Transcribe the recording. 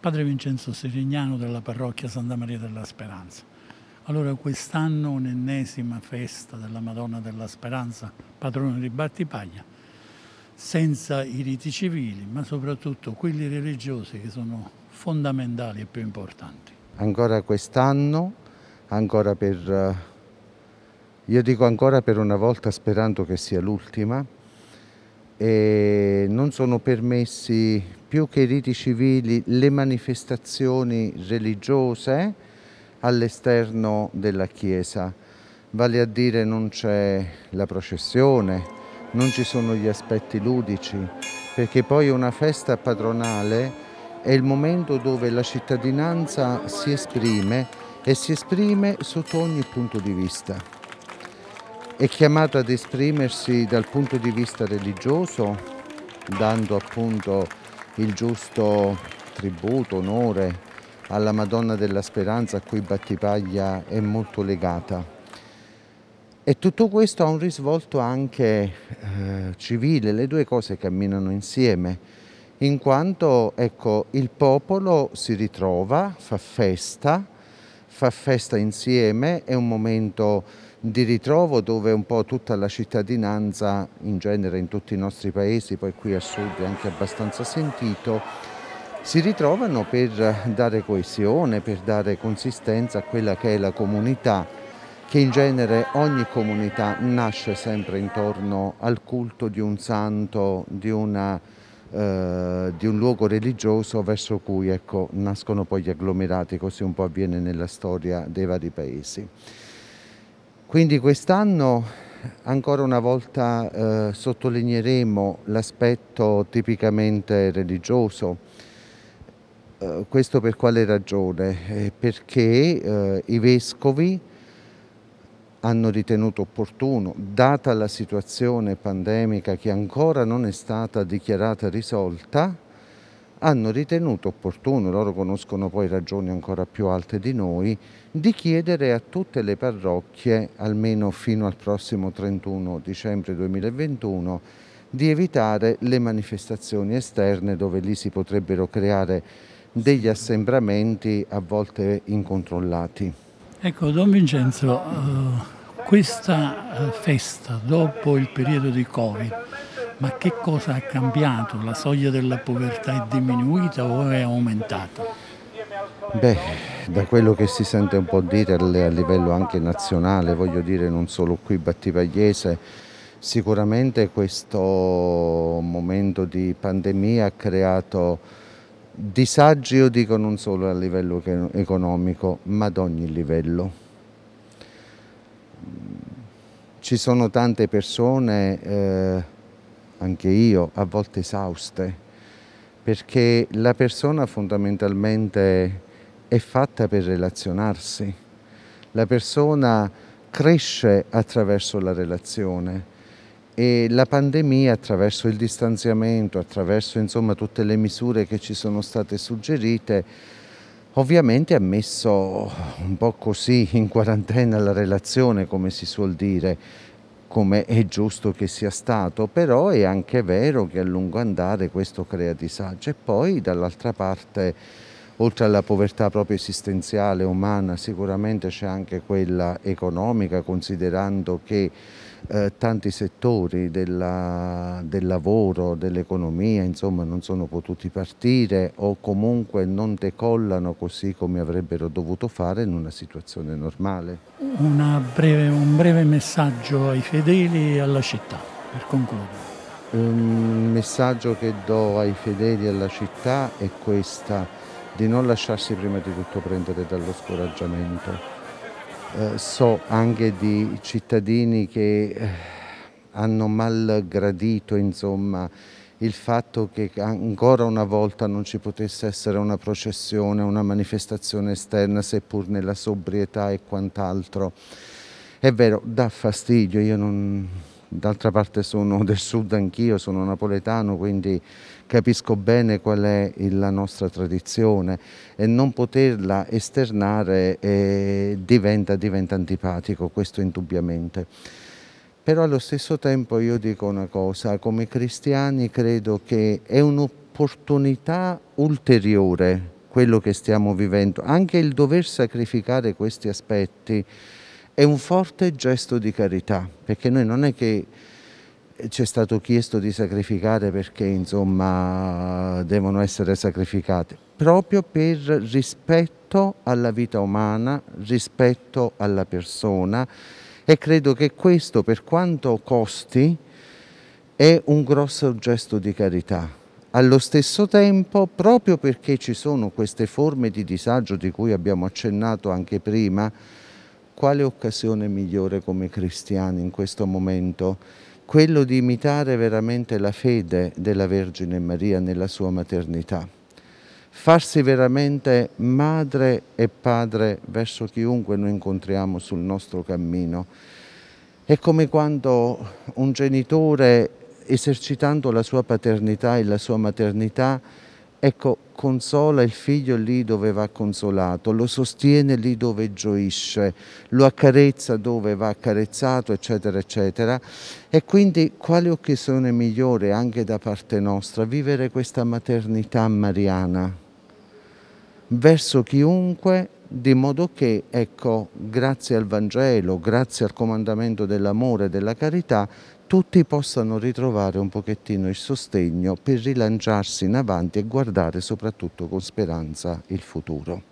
padre Vincenzo Serignano della parrocchia Santa Maria della Speranza. Allora quest'anno un'ennesima festa della Madonna della Speranza, patrona di Battipaglia, senza i riti civili, ma soprattutto quelli religiosi che sono fondamentali e più importanti. Ancora quest'anno, ancora per, eh, io dico ancora per una volta sperando che sia l'ultima, eh, non sono permessi più che i riti civili le manifestazioni religiose all'esterno della Chiesa, vale a dire non c'è la processione, non ci sono gli aspetti ludici, perché poi una festa patronale è il momento dove la cittadinanza si esprime e si esprime sotto ogni punto di vista è chiamato ad esprimersi dal punto di vista religioso, dando appunto il giusto tributo, onore alla Madonna della Speranza a cui Battipaglia è molto legata. E tutto questo ha un risvolto anche eh, civile, le due cose camminano insieme, in quanto ecco, il popolo si ritrova, fa festa, fa festa insieme, è un momento di ritrovo dove un po' tutta la cittadinanza, in genere in tutti i nostri paesi, poi qui a sud è anche abbastanza sentito, si ritrovano per dare coesione, per dare consistenza a quella che è la comunità, che in genere ogni comunità nasce sempre intorno al culto di un santo, di una eh, di un luogo religioso verso cui ecco, nascono poi gli agglomerati, così un po' avviene nella storia dei vari paesi. Quindi quest'anno ancora una volta eh, sottolineeremo l'aspetto tipicamente religioso. Eh, questo per quale ragione? Eh, perché eh, i vescovi hanno ritenuto opportuno, data la situazione pandemica che ancora non è stata dichiarata risolta, hanno ritenuto opportuno, loro conoscono poi ragioni ancora più alte di noi, di chiedere a tutte le parrocchie, almeno fino al prossimo 31 dicembre 2021, di evitare le manifestazioni esterne dove lì si potrebbero creare degli assembramenti a volte incontrollati. Ecco, Don Vincenzo, eh, questa eh, festa dopo il periodo di Covid ma che cosa ha cambiato? La soglia della povertà è diminuita o è aumentata? Beh, da quello che si sente un po' dire a livello anche nazionale, voglio dire non solo qui Battipagliese, sicuramente questo momento di pandemia ha creato disagi, io dico non solo a livello economico, ma ad ogni livello ci sono tante persone eh, anche io, a volte esauste, perché la persona fondamentalmente è fatta per relazionarsi. La persona cresce attraverso la relazione e la pandemia attraverso il distanziamento, attraverso insomma, tutte le misure che ci sono state suggerite, ovviamente ha messo un po' così in quarantena la relazione, come si suol dire, come è giusto che sia stato, però è anche vero che a lungo andare questo crea disagio e poi dall'altra parte oltre alla povertà proprio esistenziale, umana, sicuramente c'è anche quella economica, considerando che eh, tanti settori della, del lavoro, dell'economia, insomma, non sono potuti partire o comunque non decollano così come avrebbero dovuto fare in una situazione normale breve, un breve messaggio ai fedeli e alla città, per concludere. Un messaggio che do ai fedeli e alla città è questa, di non lasciarsi prima di tutto prendere dallo scoraggiamento. Eh, so anche di cittadini che eh, hanno malgradito, insomma, il fatto che ancora una volta non ci potesse essere una processione, una manifestazione esterna, seppur nella sobrietà e quant'altro. È vero, dà fastidio, io non... D'altra parte sono del sud anch'io, sono napoletano, quindi capisco bene qual è la nostra tradizione e non poterla esternare eh, diventa, diventa antipatico, questo indubbiamente. Però allo stesso tempo io dico una cosa, come cristiani credo che è un'opportunità ulteriore quello che stiamo vivendo, anche il dover sacrificare questi aspetti è un forte gesto di carità, perché noi non è che ci è stato chiesto di sacrificare perché insomma devono essere sacrificate, proprio per rispetto alla vita umana, rispetto alla persona, e credo che questo per quanto costi è un grosso gesto di carità. Allo stesso tempo, proprio perché ci sono queste forme di disagio di cui abbiamo accennato anche prima, quale occasione migliore come cristiani in questo momento? Quello di imitare veramente la fede della Vergine Maria nella sua maternità farsi veramente madre e padre verso chiunque noi incontriamo sul nostro cammino. È come quando un genitore, esercitando la sua paternità e la sua maternità, Ecco, consola il figlio lì dove va consolato, lo sostiene lì dove gioisce, lo accarezza dove va accarezzato, eccetera, eccetera. E quindi quale occasione migliore anche da parte nostra vivere questa maternità mariana verso chiunque di modo che, ecco, grazie al Vangelo, grazie al comandamento dell'amore e della carità, tutti possano ritrovare un pochettino il sostegno per rilanciarsi in avanti e guardare soprattutto con speranza il futuro.